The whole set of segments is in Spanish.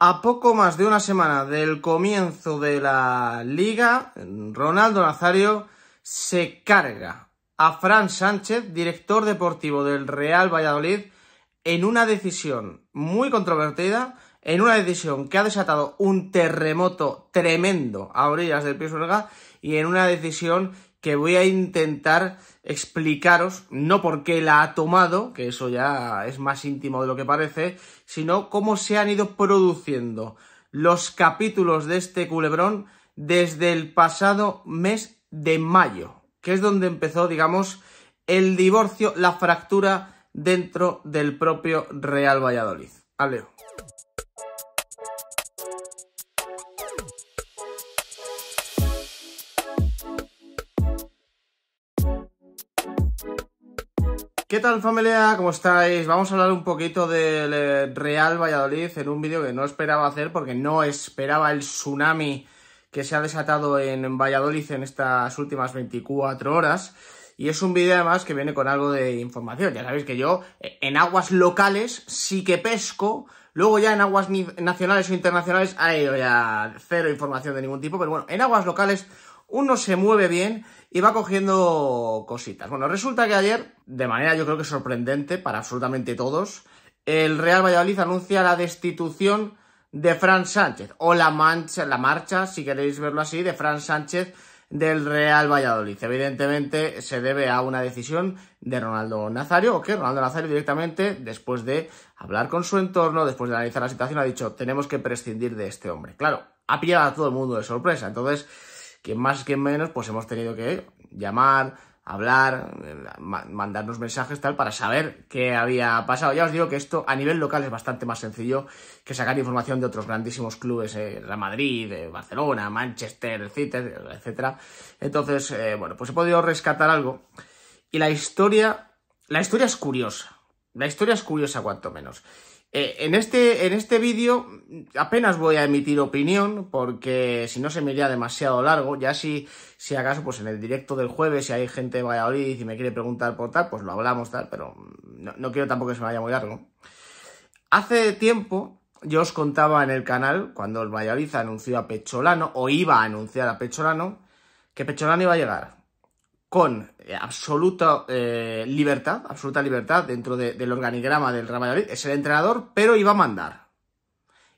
A poco más de una semana del comienzo de la liga, Ronaldo Nazario se carga a Fran Sánchez, director deportivo del Real Valladolid, en una decisión muy controvertida, en una decisión que ha desatado un terremoto tremendo a orillas del Pisuerga y en una decisión que voy a intentar explicaros no por qué la ha tomado, que eso ya es más íntimo de lo que parece, sino cómo se han ido produciendo los capítulos de este culebrón desde el pasado mes de mayo, que es donde empezó, digamos, el divorcio, la fractura dentro del propio Real Valladolid. Aleo. ¿Qué tal familia? ¿Cómo estáis? Vamos a hablar un poquito del eh, Real Valladolid en un vídeo que no esperaba hacer porque no esperaba el tsunami que se ha desatado en Valladolid en estas últimas 24 horas. Y es un vídeo además que viene con algo de información. Ya sabéis que yo eh, en aguas locales sí que pesco, luego ya en aguas nacionales o internacionales hay ya cero información de ningún tipo, pero bueno, en aguas locales uno se mueve bien y va cogiendo cositas. Bueno, resulta que ayer, de manera yo creo que sorprendente para absolutamente todos, el Real Valladolid anuncia la destitución de Fran Sánchez, o la, la marcha, si queréis verlo así, de Fran Sánchez del Real Valladolid. Evidentemente se debe a una decisión de Ronaldo Nazario, o que Ronaldo Nazario directamente, después de hablar con su entorno, después de analizar la situación, ha dicho, tenemos que prescindir de este hombre. Claro, ha pillado a todo el mundo de sorpresa. Entonces, que más que menos pues hemos tenido que llamar, hablar, mandarnos mensajes, tal, para saber qué había pasado. Ya os digo que esto a nivel local es bastante más sencillo que sacar información de otros grandísimos clubes, eh, Real Madrid, eh, Barcelona, Manchester, etcétera, Entonces, eh, bueno, pues he podido rescatar algo. Y la historia, la historia es curiosa. La historia es curiosa cuanto menos. Eh, en este, en este vídeo apenas voy a emitir opinión porque si no se me iría demasiado largo. Ya si, si acaso, pues en el directo del jueves, si hay gente de Valladolid y me quiere preguntar por tal, pues lo hablamos tal, pero no, no quiero tampoco que se me vaya muy largo. Hace tiempo yo os contaba en el canal, cuando el Valladolid anunció a Pecholano, o iba a anunciar a Pecholano, que Pecholano iba a llegar con eh, absoluta eh, libertad, absoluta libertad dentro del organigrama del Real Valladolid, es el entrenador, pero iba a mandar.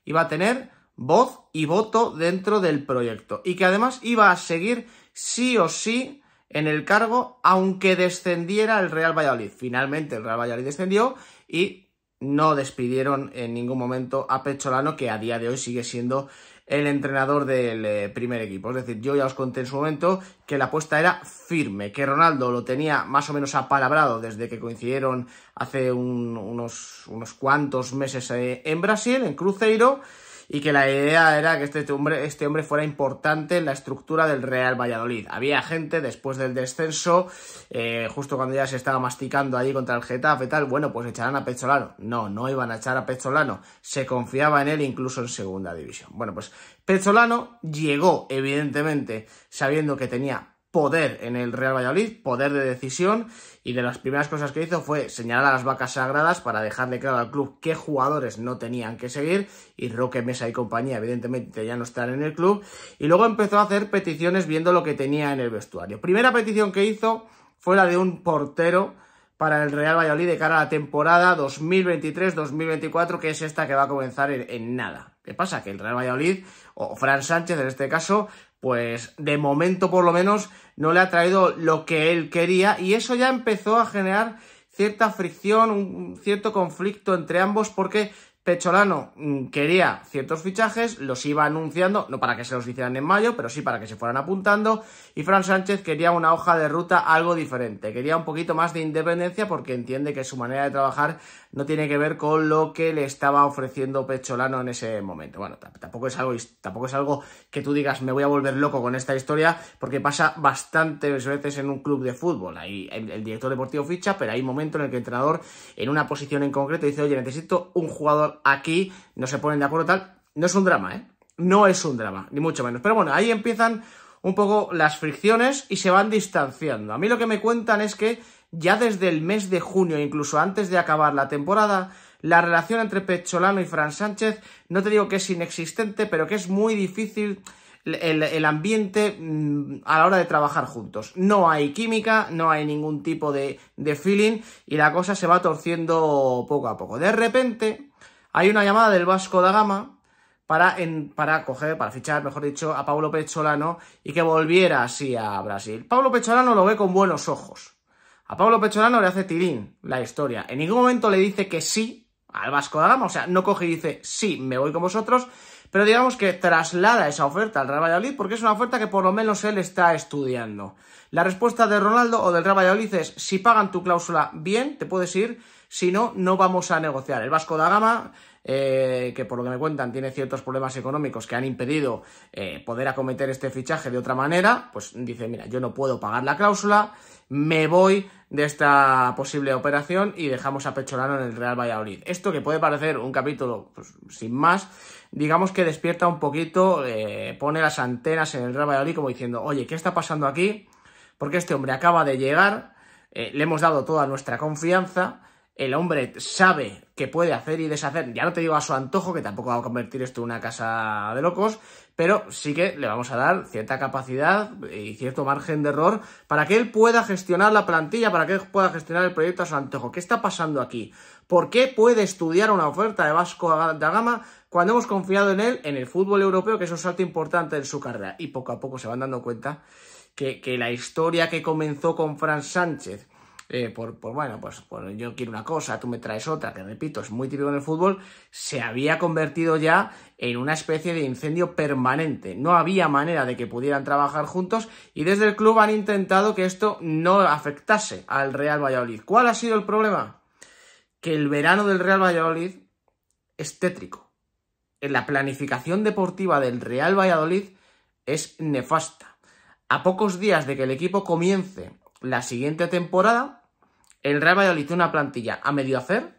Iba a tener voz y voto dentro del proyecto. Y que además iba a seguir sí o sí en el cargo, aunque descendiera el Real Valladolid. Finalmente el Real Valladolid descendió y no despidieron en ningún momento a Pecholano, que a día de hoy sigue siendo el entrenador del eh, primer equipo. Es decir, yo ya os conté en su momento que la apuesta era firme, que Ronaldo lo tenía más o menos apalabrado desde que coincidieron hace unos, unos cuantos meses eh, en Brasil, en Cruzeiro, y que la idea era que este hombre, este hombre fuera importante en la estructura del Real Valladolid. Había gente después del descenso, eh, justo cuando ya se estaba masticando allí contra el Getafe tal, bueno, pues echarán a Pezzolano. No, no iban a echar a Pezzolano. se confiaba en él incluso en segunda división. Bueno, pues Pezzolano llegó, evidentemente, sabiendo que tenía poder en el Real Valladolid, poder de decisión, y de las primeras cosas que hizo fue señalar a las vacas sagradas para dejarle claro al club qué jugadores no tenían que seguir, y Roque Mesa y compañía evidentemente ya no están en el club, y luego empezó a hacer peticiones viendo lo que tenía en el vestuario. Primera petición que hizo fue la de un portero para el Real Valladolid de cara a la temporada 2023-2024, que es esta que va a comenzar en, en nada. ¿Qué pasa? Que el Real Valladolid, o Fran Sánchez en este caso, pues de momento por lo menos no le ha traído lo que él quería y eso ya empezó a generar cierta fricción, un cierto conflicto entre ambos porque Pecholano mm, quería ciertos fichajes, los iba anunciando, no para que se los hicieran en mayo, pero sí para que se fueran apuntando, y Fran Sánchez quería una hoja de ruta algo diferente, quería un poquito más de independencia porque entiende que su manera de trabajar no tiene que ver con lo que le estaba ofreciendo Pecholano en ese momento. Bueno, tampoco es algo, tampoco es algo que tú digas me voy a volver loco con esta historia, porque pasa bastantes veces en un club de fútbol. Ahí el, director deportivo ficha, pero hay un momento en el que el entrenador, en una posición en concreto, dice, oye, necesito un jugador aquí, no se ponen de acuerdo, tal. No es un drama, ¿eh? No es un drama, ni mucho menos. Pero bueno, ahí empiezan un poco las fricciones y se van distanciando. A mí lo que me cuentan es que ya desde el mes de junio, incluso antes de acabar la temporada, la relación entre Pecholano y Fran Sánchez, no te digo que es inexistente, pero que es muy difícil el, ambiente mm, a la hora de trabajar juntos. No hay química, no hay ningún tipo de, feeling y la cosa se va torciendo poco a poco. De repente hay una llamada del Vasco da Gama para, para coger, para fichar, mejor dicho, a Pablo Pecholano y que volviera así a Brasil. Pablo Pecholano lo ve con buenos ojos. A Pablo Pechorano le hace tirín la historia. En ningún momento le dice que sí al Vasco da Gama, o sea, no coge y dice, sí, me voy con vosotros, pero digamos que traslada esa oferta al Real Valladolid porque es una oferta que por lo menos él está estudiando. La respuesta de Ronaldo o del Real Valladolid es, si pagan tu cláusula bien, te puedes ir, si no, no vamos a negociar. El Vasco da Gama eh, que por lo que me cuentan tiene ciertos problemas económicos que han impedido eh, poder acometer este fichaje de otra manera, pues dice, mira, yo no puedo pagar la cláusula, me voy de esta posible operación y dejamos a Pecholano en el Real Valladolid. Esto que puede parecer un capítulo pues, sin más, digamos que despierta un poquito, eh, pone las antenas en el Real Valladolid como diciendo, oye, ¿qué está pasando aquí? Porque este hombre acaba de llegar, eh, le hemos dado toda nuestra confianza el hombre sabe que puede hacer y deshacer. Ya no te digo a su antojo, que tampoco va a convertir esto en una casa de locos, pero sí que le vamos a dar cierta capacidad y cierto margen de error para que él pueda gestionar la plantilla, para que él pueda gestionar el proyecto a su antojo. ¿Qué está pasando aquí? ¿Por qué puede estudiar una oferta de Vasco da Gama cuando hemos confiado en él en el fútbol europeo, que es un salto importante en su carrera? Y poco a poco se van dando cuenta que, que la historia que comenzó con Fran Sánchez eh, por, bueno, pues yo quiero una cosa, tú me traes otra, que repito, es muy típico en el fútbol, se había convertido ya en una especie de incendio permanente. No había manera de que pudieran trabajar juntos y desde el club han intentado que esto no afectase al Real Valladolid. ¿Cuál ha sido el problema? Que el verano del Real Valladolid es tétrico. En la planificación deportiva del Real Valladolid es nefasta. A pocos días de que el equipo comience la siguiente temporada, el Real Valladolid tiene una plantilla a medio hacer.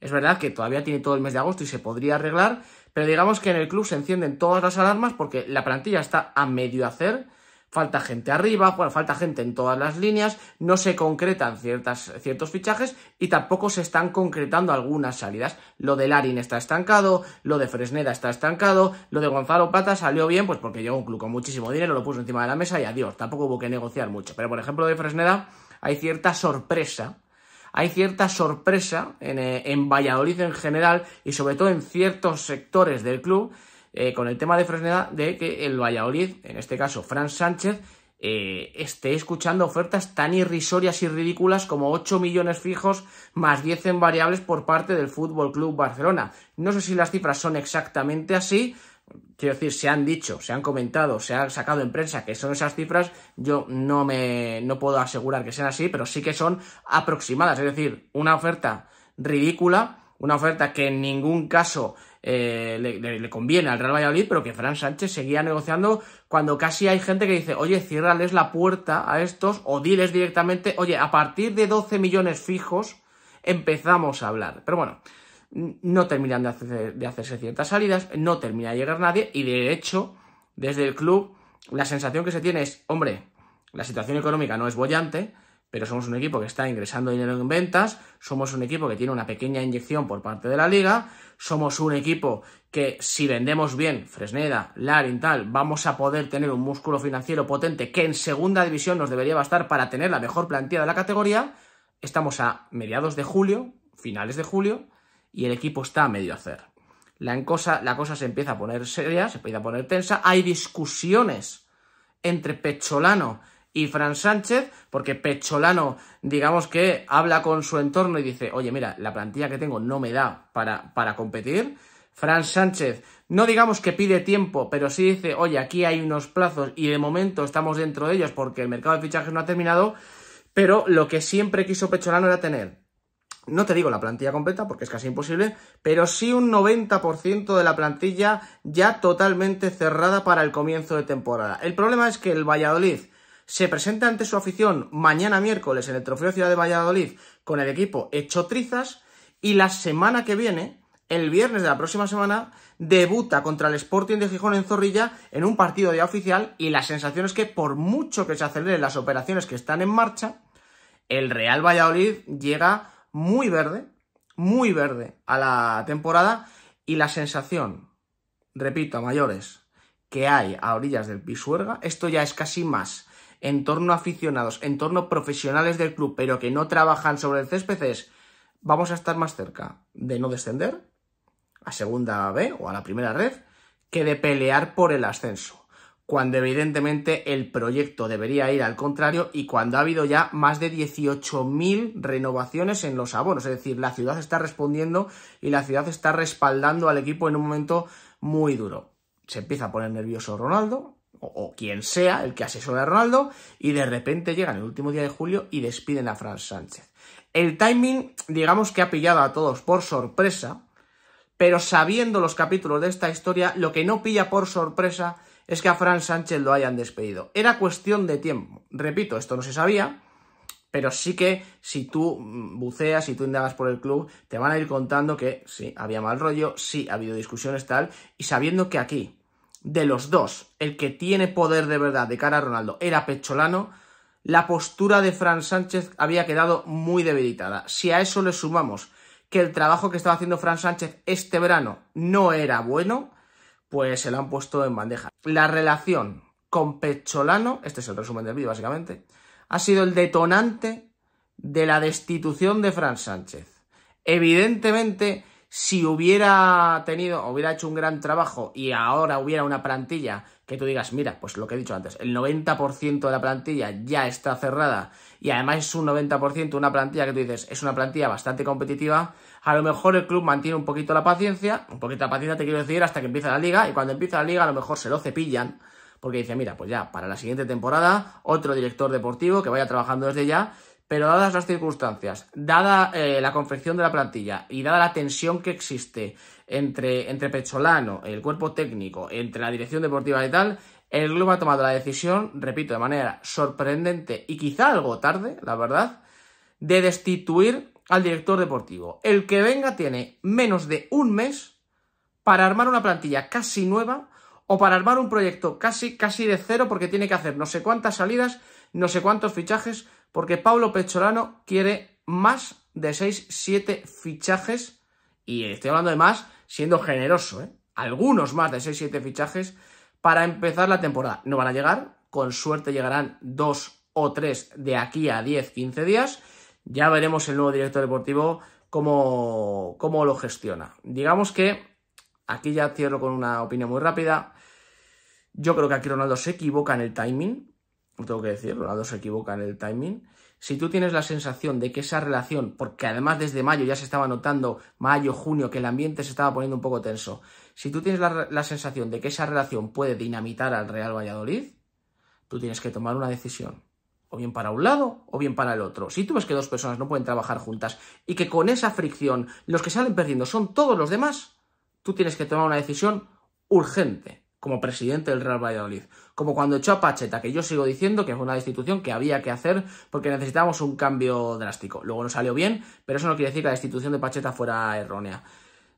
Es verdad que todavía tiene todo el mes de agosto y se podría arreglar, pero digamos que en el club se encienden todas las alarmas porque la plantilla está a medio hacer falta gente arriba, falta gente en todas las líneas, no se concretan ciertas, ciertos fichajes y tampoco se están concretando algunas salidas. Lo de Larin está estancado, lo de Fresneda está estancado, lo de Gonzalo Pata salió bien pues porque llegó un club con muchísimo dinero, lo puso encima de la mesa y adiós, tampoco hubo que negociar mucho. Pero por ejemplo de Fresneda hay cierta sorpresa hay cierta sorpresa en, eh, en, Valladolid en general y sobre todo en ciertos sectores del club eh, con el tema de Fresneda de que el Valladolid, en este caso Fran Sánchez, eh, esté escuchando ofertas tan irrisorias y ridículas como 8 millones fijos más 10 en variables por parte del Fútbol Club Barcelona. No sé si las cifras son exactamente así. Quiero decir, se han dicho, se han comentado, se ha sacado en prensa que son esas cifras. Yo no me no puedo asegurar que sean así, pero sí que son aproximadas. Es decir, una oferta ridícula, una oferta que en ningún caso eh, le, conviene al Real Valladolid, pero que Fran Sánchez seguía negociando cuando casi hay gente que dice, oye, ciérrales la puerta a estos o diles directamente, oye, a partir de 12 millones fijos empezamos a hablar. Pero bueno, no terminan de, de hacerse ciertas salidas, no termina de llegar nadie y de hecho, desde el club, la sensación que se tiene es, hombre, la situación económica no es bollante, pero somos un equipo que está ingresando dinero en ventas, somos un equipo que tiene una pequeña inyección por parte de la liga, somos un equipo que si vendemos bien Fresneda, Larin, tal, vamos a poder tener un músculo financiero potente que en segunda división nos debería bastar para tener la mejor plantilla de la categoría. Estamos a mediados de julio, finales de julio, y el equipo está a medio hacer. La cosa, la cosa se empieza a poner seria, se empieza a poner tensa, hay discusiones entre Pecholano y Fran Sánchez, porque Pecholano, digamos que habla con su entorno y dice, oye, mira, la plantilla que tengo no me da para, para competir. Fran Sánchez, no digamos que pide tiempo, pero sí dice, oye, aquí hay unos plazos y de momento estamos dentro de ellos porque el mercado de fichajes no ha terminado, pero lo que siempre quiso Pecholano era tener, no te digo la plantilla completa porque es casi imposible, pero sí un 90% de la plantilla ya totalmente cerrada para el comienzo de temporada. El problema es que el Valladolid se presenta ante su afición mañana miércoles en el Trofeo Ciudad de Valladolid con el equipo hecho trizas y la semana que viene, el viernes de la próxima semana, debuta contra el Sporting de Gijón en Zorrilla en un partido ya oficial y la sensación es que por mucho que se aceleren las operaciones que están en marcha, el Real Valladolid llega muy verde, muy verde a la temporada y la sensación, repito, a mayores, que hay a orillas del Pisuerga, esto ya es casi más en torno a aficionados, en torno profesionales del club, pero que no trabajan sobre el césped, vamos a estar más cerca de no descender a segunda B o a la primera red que de pelear por el ascenso, cuando evidentemente el proyecto debería ir al contrario y cuando ha habido ya más de 18.000 renovaciones en los abonos, es decir, la ciudad está respondiendo y la ciudad está respaldando al equipo en un momento muy duro. Se empieza a poner nervioso Ronaldo, o, quien sea, el que asesora a Ronaldo, y de repente llegan el último día de julio y despiden a Fran Sánchez. El timing, digamos que ha pillado a todos por sorpresa, pero sabiendo los capítulos de esta historia, lo que no pilla por sorpresa es que a Fran Sánchez lo hayan despedido. Era cuestión de tiempo. Repito, esto no se sabía, pero sí que si tú mm, buceas, si tú indagas por el club, te van a ir contando que sí, había mal rollo, sí, ha habido discusiones tal, y sabiendo que aquí de los dos, el que tiene poder de verdad de cara a Ronaldo, era Pecholano, la postura de Fran Sánchez había quedado muy debilitada. Si a eso le sumamos que el trabajo que estaba haciendo Fran Sánchez este verano no era bueno, pues se lo han puesto en bandeja. La relación con Pecholano, este es el resumen del vídeo básicamente, ha sido el detonante de la destitución de Fran Sánchez. Evidentemente, si hubiera tenido, hubiera hecho un gran trabajo y ahora hubiera una plantilla que tú digas, mira, pues lo que he dicho antes, el 90% de la plantilla ya está cerrada y además es un 90% una plantilla que tú dices, es una plantilla bastante competitiva, a lo mejor el club mantiene un poquito la paciencia, un poquito la paciencia te quiero decir hasta que empieza la liga y cuando empieza la liga a lo mejor se lo cepillan porque dice, mira, pues ya, para la siguiente temporada, otro director deportivo que vaya trabajando desde ya pero dadas las circunstancias, dada eh, la confección de la plantilla y dada la tensión que existe entre, entre Pecholano, el cuerpo técnico, entre la dirección deportiva y tal, el club ha tomado la decisión, repito, de manera sorprendente y quizá algo tarde, la verdad, de destituir al director deportivo. El que venga tiene menos de un mes para armar una plantilla casi nueva o para armar un proyecto casi, casi de cero porque tiene que hacer no sé cuántas salidas, no sé cuántos fichajes, porque Pablo Pechorano quiere más de 6, 7 fichajes, y estoy hablando de más siendo generoso, ¿eh? algunos más de 6, 7 fichajes para empezar la temporada. No van a llegar, con suerte llegarán 2 o 3 de aquí a 10, 15 días. Ya veremos el nuevo director deportivo cómo, cómo lo gestiona. Digamos que, aquí ya cierro con una opinión muy rápida, yo creo que aquí Ronaldo se equivoca en el timing, tengo que decir, dos se equivoca en el timing. Si tú tienes la sensación de que esa relación, porque además desde mayo ya se estaba notando, mayo, junio, que el ambiente se estaba poniendo un poco tenso, si tú tienes la sensación de que esa relación puede dinamitar al Real Valladolid, tú tienes que tomar una decisión o bien para un lado o bien para el otro. Si tú ves que dos personas no pueden trabajar juntas y que con esa fricción los que salen perdiendo son todos los demás, tú tienes que tomar una decisión urgente como presidente del Real Valladolid. Como cuando echó a Pacheta, que yo sigo diciendo que fue una destitución que había que hacer porque necesitábamos un cambio drástico. Luego no salió bien, pero eso no quiere decir que la destitución de Pacheta fuera errónea.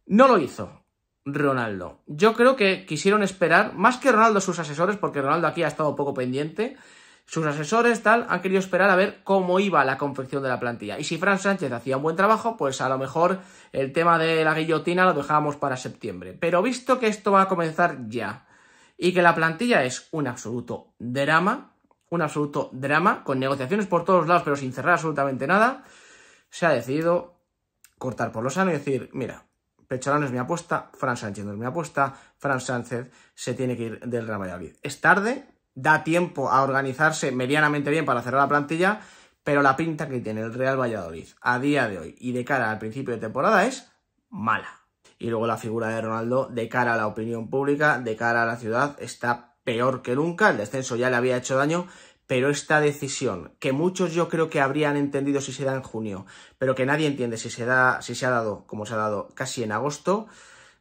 No lo hizo, Ronaldo. Yo creo que quisieron esperar, más que Ronaldo, sus asesores, porque Ronaldo aquí ha estado poco pendiente, sus asesores tal, han querido esperar a ver cómo iba la confección de la plantilla. Y si Fran Sánchez hacía un buen trabajo, pues a lo mejor el tema de la guillotina lo dejábamos para septiembre. Pero visto que esto va a comenzar ya, y que la plantilla es un absoluto drama, un absoluto drama, con negociaciones por todos lados, pero sin cerrar absolutamente nada, se ha decidido cortar por lo sano y decir, mira, Pechalón es mi apuesta, Fran Sánchez no es mi apuesta, Fran Sánchez se tiene que ir del Real Valladolid. Es tarde, da tiempo a organizarse medianamente bien para cerrar la plantilla, pero la pinta que tiene el Real Valladolid a día de hoy y de cara al principio de temporada es mala y luego la figura de Ronaldo de cara a la opinión pública, de cara a la ciudad, está peor que nunca, el descenso ya le había hecho daño, pero esta decisión, que muchos yo creo que habrían entendido si se da en junio, pero que nadie entiende si se, da, si se ha dado como se ha dado casi en agosto,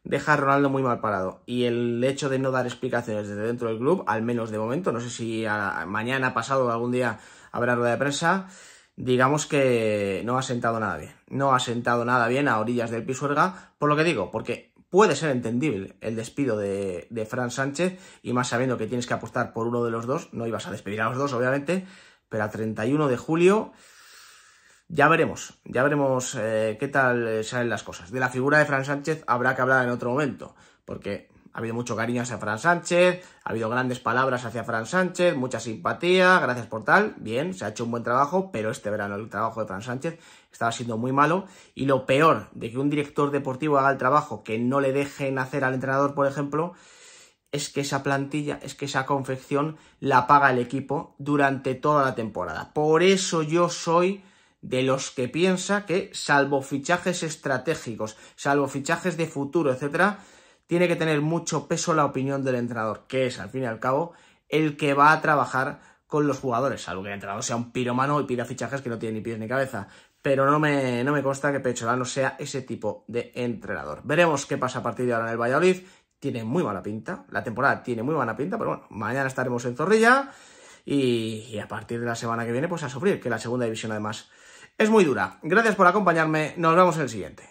deja a Ronaldo muy mal parado. Y el hecho de no dar explicaciones desde dentro del club, al menos de momento, no sé si mañana, pasado, o algún día habrá rueda de prensa, digamos que no ha sentado nada bien. No ha sentado nada bien a orillas del Pisuerga, por lo que digo, porque puede ser entendible el despido de, de Fran Sánchez, y más sabiendo que tienes que apostar por uno de los dos, no ibas a despedir a los dos, obviamente, pero a 31 de julio ya veremos, ya veremos eh, qué tal eh, salen las cosas. De la figura de Fran Sánchez habrá que hablar en otro momento, porque ha habido mucho cariño hacia Fran Sánchez, ha habido grandes palabras hacia Fran Sánchez, mucha simpatía, gracias por tal, bien, se ha hecho un buen trabajo, pero este verano el trabajo de Fran Sánchez estaba siendo muy malo y lo peor de que un director deportivo haga el trabajo que no le dejen hacer al entrenador, por ejemplo, es que esa plantilla, es que esa confección la paga el equipo durante toda la temporada. Por eso yo soy de los que piensa que salvo fichajes estratégicos, salvo fichajes de futuro, etcétera, tiene que tener mucho peso la opinión del entrenador, que es, al fin y al cabo, el que va a trabajar con los jugadores, salvo que el entrenador sea un piromano y pida fichajes que no tiene ni pies ni cabeza. Pero no me, no me consta que Pecholano sea ese tipo de entrenador. Veremos qué pasa a partir de ahora en el Valladolid. Tiene muy mala pinta, la temporada tiene muy mala pinta, pero bueno, mañana estaremos en Zorrilla y a partir de la semana que viene pues a sufrir, que la segunda división además es muy dura. Gracias por acompañarme, nos vemos en el siguiente.